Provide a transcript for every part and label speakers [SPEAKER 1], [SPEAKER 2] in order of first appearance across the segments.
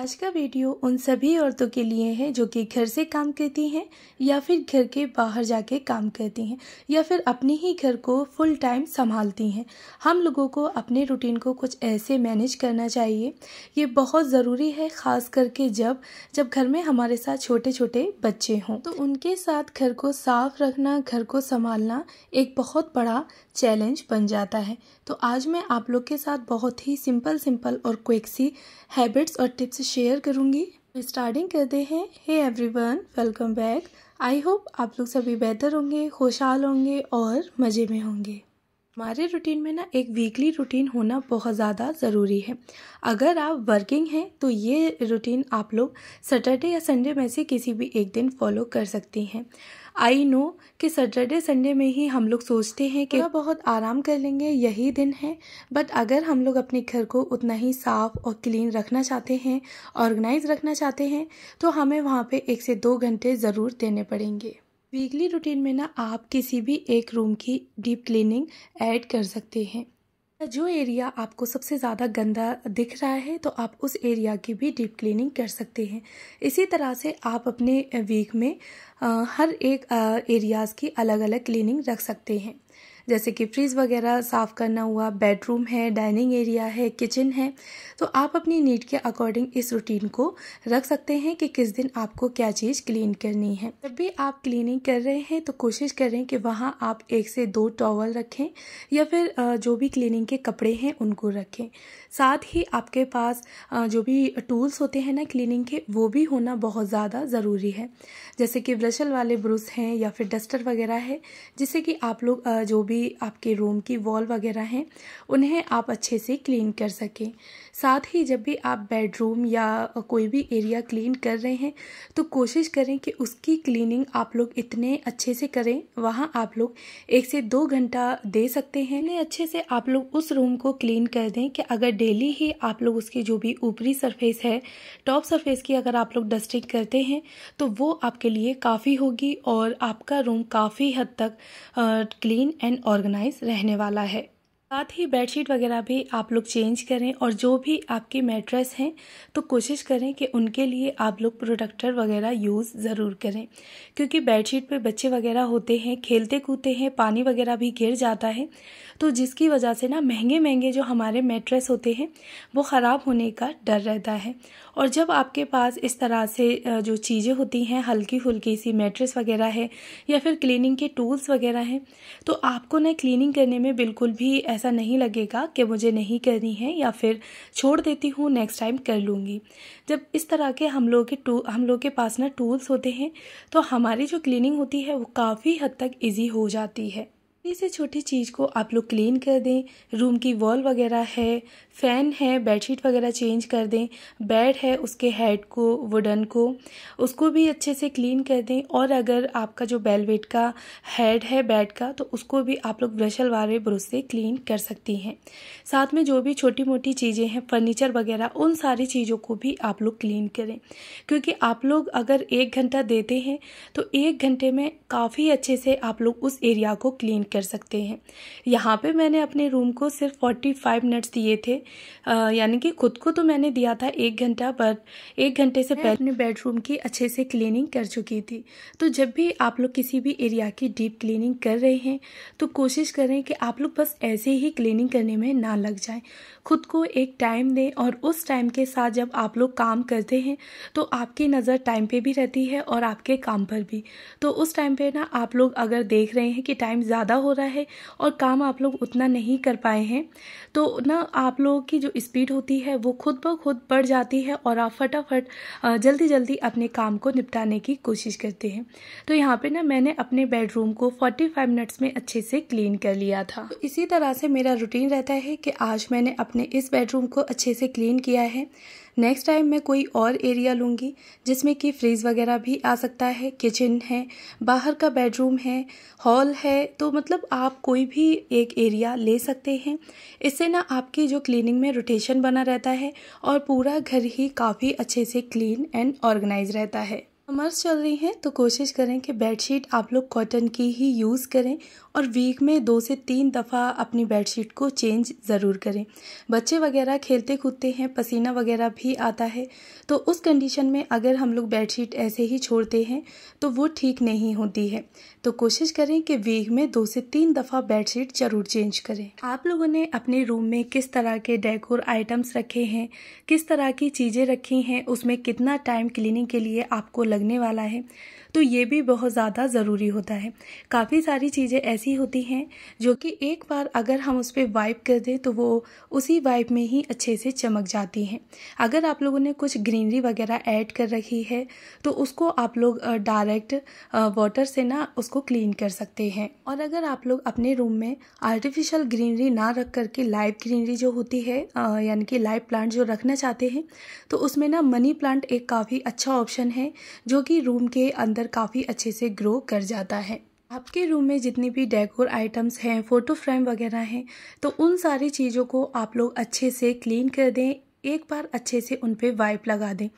[SPEAKER 1] आज का वीडियो उन सभी औरतों के लिए है जो कि घर से काम करती हैं या फिर घर के बाहर जाके काम करती हैं या फिर अपने ही घर को फुल टाइम संभालती हैं हम लोगों को अपने रूटीन को कुछ ऐसे मैनेज करना चाहिए ये बहुत ज़रूरी है ख़ास करके जब जब घर में हमारे साथ छोटे छोटे बच्चे हों तो उनके साथ घर को साफ रखना घर को संभालना एक बहुत बड़ा चैलेंज बन जाता है तो आज मैं आप लोग के साथ बहुत ही सिंपल सिंपल और क्विक सी हैबिट्स और टिप्स शेयर करूँगी स्टार्टिंग करते हैं hey everyone welcome back I hope आप लोग सभी बेहतर होंगे खुशहाल होंगे और मज़े में होंगे हमारे रूटीन में ना एक वीकली रूटीन होना बहुत ज़्यादा ज़रूरी है अगर आप वर्किंग हैं तो ये रूटीन आप लोग सैटरडे या संडे में से किसी भी एक दिन फॉलो कर सकती हैं आई नो कि सैटरडे संडे में ही हम लोग सोचते हैं कि बहुत आराम कर लेंगे यही दिन है बट अगर हम लोग अपने घर को उतना ही साफ़ और क्लीन रखना चाहते हैं ऑर्गेनाइज रखना चाहते हैं तो हमें वहाँ पे एक से दो घंटे ज़रूर देने पड़ेंगे वीकली रूटीन में ना आप किसी भी एक रूम की डीप क्लीनिंग ऐड कर सकते हैं तो जो एरिया आपको सबसे ज़्यादा गंदा दिख रहा है तो आप उस एरिया की भी डीप क्लीनिंग कर सकते हैं इसी तरह से आप अपने वीक में हर एक एरियाज़ की अलग अलग क्लीनिंग रख सकते हैं जैसे कि फ्रिज वगैरह साफ़ करना हुआ बेडरूम है डाइनिंग एरिया है किचन है तो आप अपनी नीड के अकॉर्डिंग इस रूटीन को रख सकते हैं कि किस दिन आपको क्या चीज़ क्लीन करनी है जब भी आप क्लीनिंग कर रहे हैं तो कोशिश करें कि वहाँ आप एक से दो टॉवल रखें या फिर जो भी क्लीनिंग के कपड़े हैं उनको रखें साथ ही आपके पास जो भी टूल्स होते हैं ना क्लीनिंग के वो भी होना बहुत ज़्यादा ज़रूरी है जैसे कि ब्रशल वाले ब्रूस हैं या फिर डस्टर वगैरह है जिससे कि आप लोग जो भी आपके रूम की वॉल वगैरह हैं उन्हें आप अच्छे से क्लीन कर सकें साथ ही जब भी आप बेडरूम या कोई भी एरिया क्लीन कर रहे हैं तो कोशिश करें कि उसकी क्लीनिंग आप लोग इतने अच्छे से करें वहाँ आप लोग एक से दो घंटा दे सकते हैं इतने अच्छे से आप लोग उस रूम को क्लीन कर दें कि अगर डेली ही आप लोग उसकी जो भी ऊपरी सरफेस है टॉप सरफेस की अगर आप लोग डस्टिंग करते हैं तो वो आपके लिए काफ़ी होगी और आपका रूम काफ़ी हद तक क्लीन एंड ऑर्गेनाइज रहने वाला है साथ ही बेडशीट वगैरह भी आप लोग चेंज करें और जो भी आपके मेट्रेस हैं तो कोशिश करें कि उनके लिए आप लोग प्रोडक्टर वगैरह यूज़ ज़रूर करें क्योंकि बेडशीट पे बच्चे वगैरह होते हैं खेलते कूदते हैं पानी वगैरह भी गिर जाता है तो जिसकी वजह से ना महंगे महंगे जो हमारे मेट्रेस होते हैं वो ख़राब होने का डर रहता है और जब आपके पास इस तरह से जो चीज़ें होती हैं हल्की फुल्की सी मेट्रेस वगैरह है या फिर क्लीनिंग के टूल्स वगैरह हैं तो आपको ना क्लीनिंग करने में बिल्कुल भी ऐसा नहीं लगेगा कि मुझे नहीं करनी है या फिर छोड़ देती हूँ नेक्स्ट टाइम कर लूँगी जब इस तरह के हम लोग के टू हम लोग के पास ना टूल्स होते हैं तो हमारी जो क्लीनिंग होती है वो काफ़ी हद तक ईजी हो जाती है छोटी से छोटी चीज़ को आप लोग क्लीन कर दें रूम की वॉल वगैरह है फ़ैन है बेडशीट वगैरह चेंज कर दें बेड है उसके हेड को वुडन को उसको भी अच्छे से क्लीन कर दें और अगर आपका जो बेलवेट का हेड है बेड का तो उसको भी आप लोग ब्रशल वाले ब्रश से क्लीन कर सकती हैं साथ में जो भी छोटी मोटी चीज़ें हैं फर्नीचर वगैरह उन सारी चीज़ों को भी आप लोग क्लीन करें क्योंकि आप लोग अगर एक घंटा देते हैं तो एक घंटे में काफ़ी अच्छे से आप लोग उस एरिया को क्लीन कर सकते हैं यहाँ पे मैंने अपने रूम को सिर्फ फोर्टी फाइव मिनट्स दिए थे यानी कि खुद को तो मैंने दिया था एक घंटा पर एक घंटे से पहले अपने बेडरूम की अच्छे से क्लीनिंग कर चुकी थी तो जब भी आप लोग किसी भी एरिया की डीप क्लीनिंग कर रहे हैं तो कोशिश करें कि आप लोग बस ऐसे ही क्लीनिंग करने में ना लग जाए खुद को एक टाइम दें और उस टाइम के साथ जब आप लोग काम करते हैं तो आपकी नज़र टाइम पे भी रहती है और आपके काम पर भी तो उस टाइम पे ना आप लोग अगर देख रहे हैं कि टाइम ज़्यादा हो रहा है और काम आप लोग उतना नहीं कर पाए हैं तो ना आप लोगों की जो स्पीड होती है वो खुद ब खुद बढ़ जाती है और आप फटाफट जल्दी जल्दी अपने काम को निपटाने की कोशिश करते हैं तो यहाँ पे ना मैंने अपने बेडरूम को 45 मिनट्स में अच्छे से क्लीन कर लिया था तो इसी तरह से मेरा रूटीन रहता है कि आज मैंने अपने इस बेडरूम को अच्छे से क्लीन किया है नेक्स्ट टाइम मैं कोई और एरिया लूँगी जिसमें कि फ्रिज वगैरह भी आ सकता है किचन है बाहर का बेडरूम है हॉल है तो मतलब आप कोई भी एक एरिया ले सकते हैं इससे ना आपकी जो क्लीनिंग में रोटेशन बना रहता है और पूरा घर ही काफ़ी अच्छे से क्लीन एंड ऑर्गेनाइज रहता है समर्स चल रही हैं तो कोशिश करें कि बेडशीट आप लोग कॉटन की ही यूज़ करें और वीक में दो से तीन दफ़ा अपनी बेडशीट को चेंज ज़रूर करें बच्चे वगैरह खेलते कूदते हैं पसीना वगैरह भी आता है तो उस कंडीशन में अगर हम लोग बेडशीट ऐसे ही छोड़ते हैं तो वो ठीक नहीं होती है तो कोशिश करें कि वीक में दो से तीन दफ़ा बेडशीट ज़रूर चेंज करें आप लोगों ने अपने रूम में किस तरह के डेकोर आइटम्स रखे हैं किस तरह की चीज़ें रखी हैं उसमें कितना टाइम क्लिनिंग के लिए आपको लग लगने वाला है तो ये भी बहुत ज़्यादा ज़रूरी होता है काफ़ी सारी चीज़ें ऐसी होती हैं जो कि एक बार अगर हम उस पर वाइप कर दें तो वो उसी वाइप में ही अच्छे से चमक जाती हैं अगर आप लोगों ने कुछ ग्रीनरी वगैरह ऐड कर रखी है तो उसको आप लोग डायरेक्ट वाटर से ना उसको क्लीन कर सकते हैं और अगर आप लोग अपने रूम में आर्टिफिशियल ग्रीनरी ना रख करके लाइव ग्रीनरी जो होती है यानी कि लाइव प्लांट जो रखना चाहते हैं तो उसमें ना मनी प्लांट एक काफ़ी अच्छा ऑप्शन है जो कि रूम के अंदर अंदर काफ़ी अच्छे से ग्रो कर जाता है आपके रूम में जितनी भी डेकोर आइटम्स हैं फ़ोटो फ्रेम वगैरह हैं तो उन सारी चीज़ों को आप लोग अच्छे से क्लीन कर दें एक बार अच्छे से उन पर वाइप लगा दें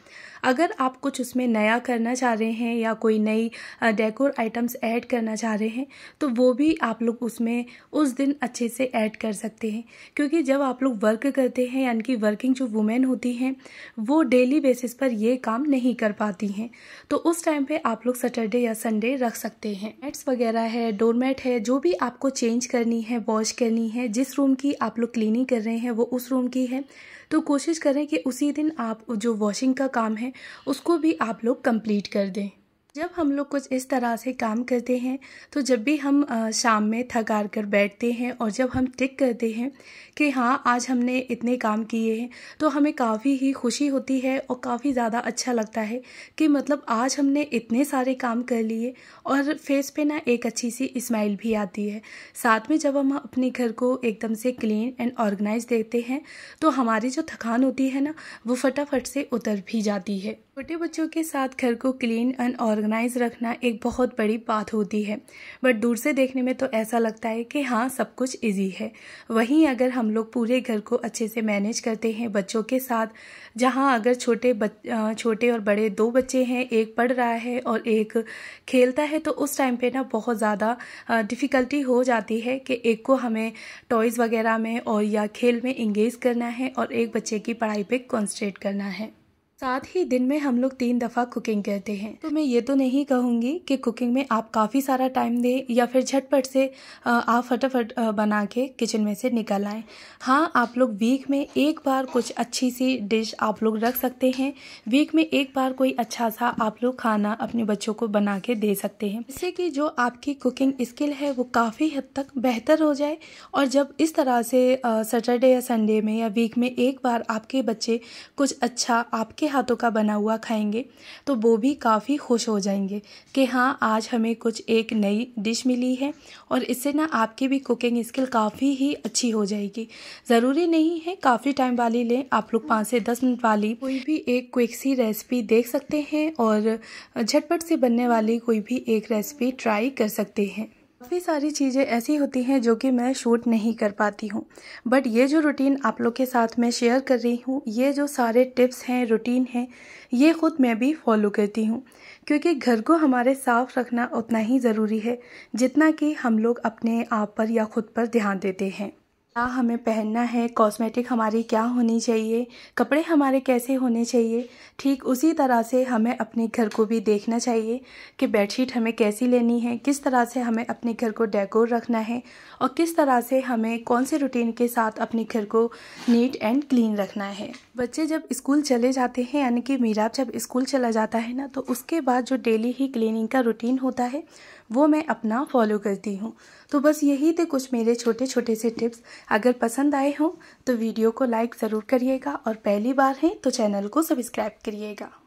[SPEAKER 1] अगर आप कुछ उसमें नया करना चाह रहे हैं या कोई नई डेकोर आइटम्स ऐड करना चाह रहे हैं तो वो भी आप लोग उसमें उस दिन अच्छे से ऐड कर सकते हैं क्योंकि जब आप लोग वर्क करते हैं यानी कि वर्किंग जो वुमेन होती हैं वो डेली बेसिस पर ये काम नहीं कर पाती हैं तो उस टाइम पर आप लोग सैटरडे या संडे रख सकते हैं मैट्स वगैरह है डोरमेट है जो भी आपको चेंज करनी है वॉश करनी है जिस रूम की आप लोग क्लीनिंग कर रहे हैं वो उस रूम की है तो कोशिश करें कि उसी दिन आप जो वॉशिंग का काम है उसको भी आप लोग कंप्लीट कर दें जब हम लोग कुछ इस तरह से काम करते हैं तो जब भी हम शाम में थक हार कर बैठते हैं और जब हम टिक करते हैं कि हाँ आज हमने इतने काम किए हैं तो हमें काफ़ी ही खुशी होती है और काफ़ी ज़्यादा अच्छा लगता है कि मतलब आज हमने इतने सारे काम कर लिए और फेस पे ना एक अच्छी सी स्माइल भी आती है साथ में जब हम अपने घर को एकदम से क्लीन एंड ऑर्गेनाइज देखते हैं तो हमारी जो थकान होती है ना वो फटाफट से उतर भी जाती है छोटे बच्चों के साथ घर को क्लीन एंड ऑर्गेनाइज ऑर्गेनाइज रखना एक बहुत बड़ी बात होती है बट दूर से देखने में तो ऐसा लगता है कि हाँ सब कुछ ईजी है वहीं अगर हम लोग पूरे घर को अच्छे से मैनेज करते हैं बच्चों के साथ जहाँ अगर छोटे छोटे और बड़े दो बच्चे हैं एक पढ़ रहा है और एक खेलता है तो उस टाइम पे ना बहुत ज़्यादा डिफ़िकल्टी हो जाती है कि एक को हमें टॉयज़ वगैरह में और या खेल में इंगेज करना है और एक बच्चे की पढ़ाई पर कॉन्सट्रेट करना है साथ ही दिन में हम लोग तीन दफ़ा कुकिंग करते हैं तो मैं ये तो नहीं कहूँगी कि कुकिंग में आप काफ़ी सारा टाइम दें या फिर झटपट से आप फटाफट बना के किचन में से निकल आएँ हाँ आप लोग वीक में एक बार कुछ अच्छी सी डिश आप लोग रख सकते हैं वीक में एक बार कोई अच्छा सा आप लोग खाना अपने बच्चों को बना के दे सकते हैं जिससे कि जो आपकी कुकिंग स्किल है वो काफ़ी हद तक बेहतर हो जाए और जब इस तरह से सैटरडे या संडे में या वीक में एक बार आपके बच्चे कुछ अच्छा आपके हाथों का बना हुआ खाएंगे तो वो भी काफ़ी खुश हो जाएंगे कि हाँ आज हमें कुछ एक नई डिश मिली है और इससे ना आपकी भी कुकिंग स्किल काफ़ी ही अच्छी हो जाएगी ज़रूरी नहीं है काफ़ी टाइम वाली लें आप लोग पाँच से दस मिनट वाली कोई भी एक क्विक सी रेसिपी देख सकते हैं और झटपट से बनने वाली कोई भी एक रेसिपी ट्राई कर सकते हैं काफ़ी सारी चीज़ें ऐसी होती हैं जो कि मैं शूट नहीं कर पाती हूँ बट ये जो रूटीन आप लोग के साथ मैं शेयर कर रही हूँ ये जो सारे टिप्स हैं रूटीन हैं ये ख़ुद मैं भी फॉलो करती हूँ क्योंकि घर को हमारे साफ रखना उतना ही ज़रूरी है जितना कि हम लोग अपने आप पर या खुद पर ध्यान देते हैं क्या हमें पहनना है कॉस्मेटिक हमारी क्या होनी चाहिए कपड़े हमारे कैसे होने चाहिए ठीक उसी तरह से हमें अपने घर को भी देखना चाहिए कि बेडशीट हमें कैसी लेनी है किस तरह से हमें अपने घर को डेकोर रखना है और किस तरह से हमें कौन से रूटीन के साथ अपने घर को नीट एंड क्लीन रखना है बच्चे जब स्कूल चले जाते हैं यानी कि मीराब जब स्कूल चला जाता है ना तो उसके बाद जो डेली ही क्लीनिंग का रूटीन होता है वो मैं अपना फॉलो करती हूँ तो बस यही थे कुछ मेरे छोटे छोटे से टिप्स अगर पसंद आए हों तो वीडियो को लाइक ज़रूर करिएगा और पहली बार हैं तो चैनल को सब्सक्राइब करिएगा